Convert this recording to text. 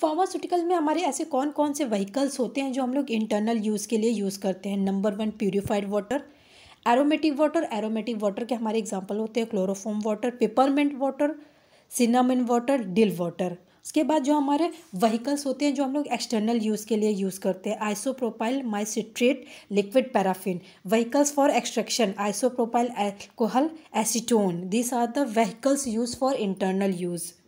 pharmaceutical में हमारे ऐसे कौन कौन से व्हीकल्स होते हैं जो हम लोग इंटरनल यूज़ के लिए यूज़ करते हैं number one purified water aromatic water aromatic water के हमारे एग्जाम्पल होते हैं chloroform water peppermint water cinnamon water dill water उसके बाद जो हमारे व्हीकल्स होते हैं जो हम लोग एक्सटर्नल यूज़ के लिए यूज़ करते हैं आइसोप्रोपाइल माइसिट्रेट liquid paraffin vehicles for extraction isopropyl alcohol acetone this are the vehicles use for internal use